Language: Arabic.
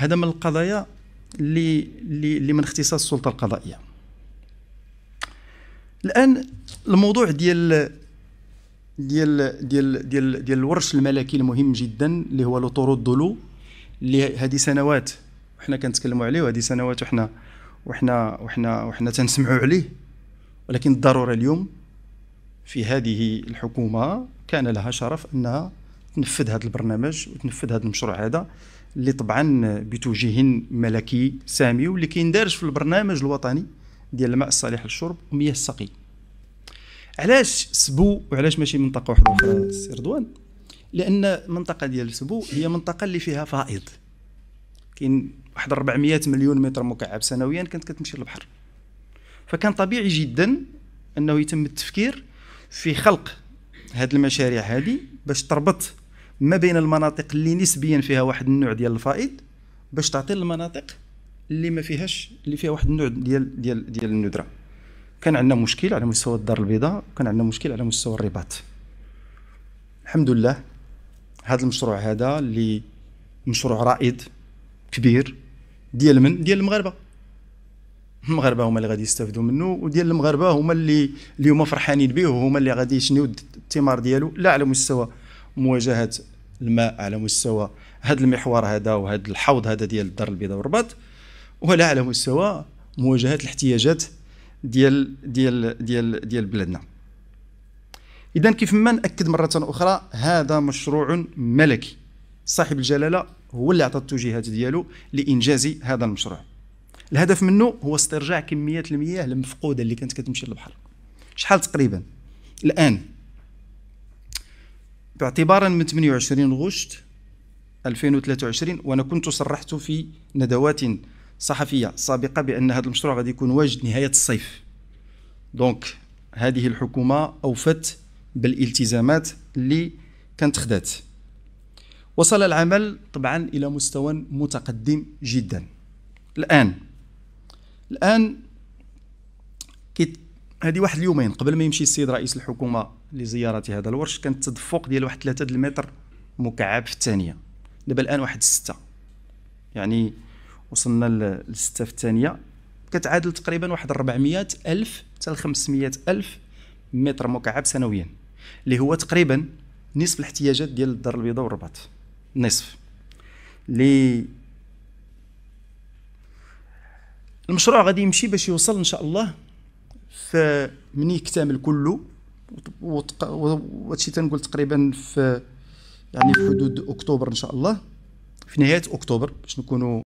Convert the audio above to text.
هذا من القضايا اللي اللي من اختصاص السلطه القضائيه الان الموضوع ديال ديال ديال ديال ديال الورش الملكي المهم جدا اللي هو لوطورو دولو اللي هذه سنوات وحنا كنتكلموا عليه وهذه سنوات وحنا وحنا وحنا وحنا تنسمعوا عليه ولكن الضروره اليوم في هذه الحكومه كان لها شرف انها تنفذ هذا البرنامج وتنفذ هذا المشروع هذا اللي طبعا بتوجيه ملكي سامي واللي كيندرج في البرنامج الوطني ديال الماء الصالح للشرب ومياه السقي علاش سبو وعلاش ماشي منطقه واحده اخرى السي رضوان لان المنطقه ديال سبو هي منطقه اللي فيها فائض كاين واحد 400 مليون متر مكعب سنويا كانت كتمشي للبحر فكان طبيعي جدا انه يتم التفكير في خلق هذه المشاريع هذه باش تربط ما بين المناطق اللي نسبيا فيها واحد النوع ديال الفائض باش تعطي المناطق اللي ما فيهاش اللي فيها واحد النوع ديال ديال ديال الندره كان عندنا مشكل على مستوى الدار البيضاء وكان عندنا مشكل على مستوى الرباط الحمد لله هذا المشروع هذا اللي مشروع رائد كبير ديال من ديال المغاربه المغاربه هما اللي غادي يستافدوا منه وديال المغاربه هما اللي اليوم فرحانين به وهما اللي غادي يشنيو الثمار ديالو لا على مستوى مواجهه الماء على مستوى هذا المحور هذا وهذا الحوض هذا ديال الدار البيضاء والرباط ولا على مستوى مواجهه الاحتياجات ديال ديال ديال ديال بلادنا اذا كيف ما ناكد مره اخرى هذا مشروع ملكي صاحب الجلاله هو اللي عطى التوجيهات ديالو لانجاز هذا المشروع الهدف منه هو استرجاع كميات المياه المفقوده اللي كانت كتمشي للبحر شحال تقريبا الان باعتبارا من 28 غشت 2023 وانا كنت صرحت في ندوات صحفيه سابقه بان هذا المشروع غادي يكون واجد نهايه الصيف دونك هذه الحكومه اوفت بالالتزامات اللي كانت خدات وصل العمل طبعا الى مستوى متقدم جدا الان الان هذه واحد اليومين قبل ما يمشي السيد رئيس الحكومه لزياره هذا الورش كان التدفق ديال واحد 3 المتر مكعب في الثانيه دابا الان واحد 6 يعني وصلنا ل 6 في الثانيه كتعادل تقريبا واحد 400 الف حتى 500 الف متر مكعب سنويا اللي هو تقريبا نصف الاحتياجات ديال الدار البيضاء والرباط نصف لي المشروع غادي يمشي باش يوصل ان شاء الله فمني كتامل كله وهادشي تنقول تقريبا في يعني في حدود اكتوبر ان شاء الله في نهايه اكتوبر باش نكونوا